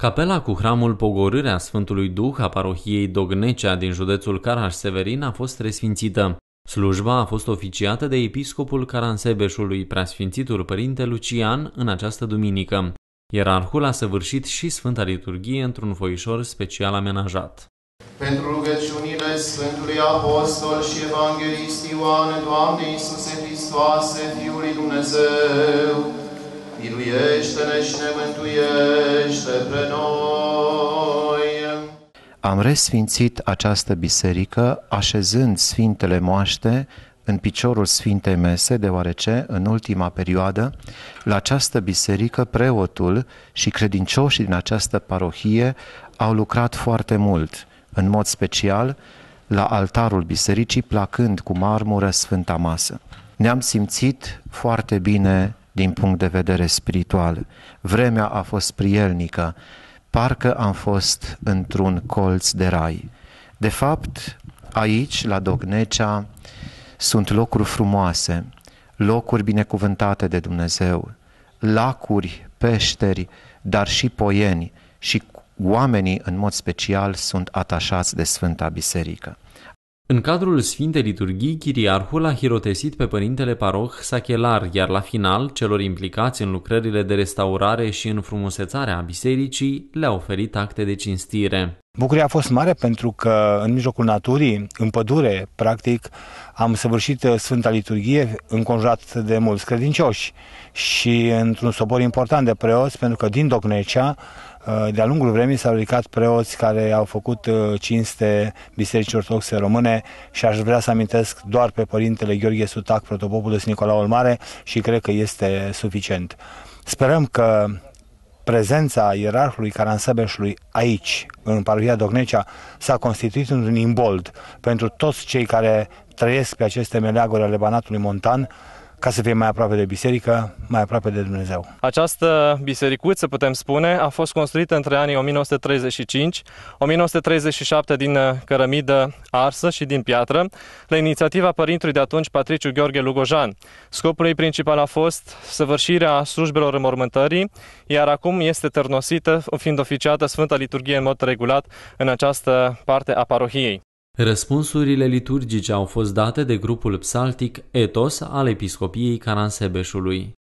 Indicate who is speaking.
Speaker 1: Capela cu hramul Pogorârea Sfântului Duh a parohiei Dognecea din județul Caraș-Severin a fost resfințită. Slujba a fost oficiată de episcopul Caransebeșului, preasfințitul părinte Lucian, în această duminică. Ierarhul a săvârșit și Sfânta Liturghie într-un foișor special amenajat.
Speaker 2: Pentru rugăciunile Sfântului Apostol și Evanghelist Ioan, Doamne Iisuse Hristoase, Fiul Dumnezeu, miluiește-ne și ne mântuiește pe noi. Am resfințit această biserică așezând sfintele moaște în piciorul Sfintei Mese, deoarece, în ultima perioadă, la această biserică, preotul și credincioșii din această parohie au lucrat foarte mult, în mod special la altarul bisericii, placând cu marmură Sfânta Masă. Ne-am simțit foarte bine din punct de vedere spiritual. Vremea a fost prielnică, parcă am fost într-un colț de rai. De fapt, aici, la Dognecea, sunt locuri frumoase, locuri binecuvântate de Dumnezeu, lacuri, peșteri, dar și poieni și oamenii în mod special sunt atașați de Sfânta Biserică.
Speaker 1: În cadrul Sfintei Liturghii, chiriarhul a hirotesit pe părintele paroh Sachelar, iar la final, celor implicați în lucrările de restaurare și în frumusețarea bisericii, le-a oferit acte de cinstire.
Speaker 3: Bucuria a fost mare pentru că în mijlocul naturii, în pădure, practic, am săvârșit uh, Sfânta Liturghie înconjurat de mulți credincioși și într-un sobor important de preoți, pentru că din Docnecea Uh, de-a lungul vremii s-au ridicat preoți care au făcut uh, cinste bisericii ortodoxe române și aș vrea să amintesc doar pe părintele Gheorghe Sutac, protopopul protopopulus Nicolaul Mare și cred că este suficient. Sperăm că prezența ierarhului Caransebeșului aici, în parohia Dognecea, s-a constituit un imbold pentru toți cei care trăiesc pe aceste meleaguri ale Banatului Montan, ca să fie mai aproape de biserică, mai aproape de Dumnezeu.
Speaker 4: Această bisericuță, putem spune, a fost construită între anii 1935-1937 din uh, cărămidă arsă și din piatră, la inițiativa părintului de atunci, Patriciu Gheorghe Lugojan. Scopul ei principal a fost săvârșirea slujbelor înmormântării, iar acum este târnosită, fiind oficiată Sfânta Liturghie în mod regulat în această parte a parohiei.
Speaker 1: Răspunsurile liturgice au fost date de grupul psaltic Etos al Episcopiei Caransebeșului.